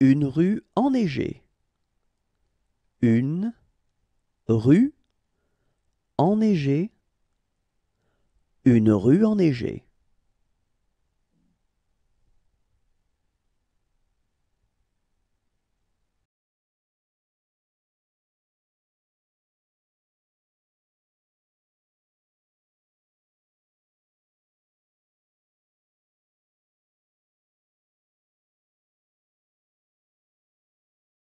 Une rue enneigée. Une rue enneigée. Une rue enneigée.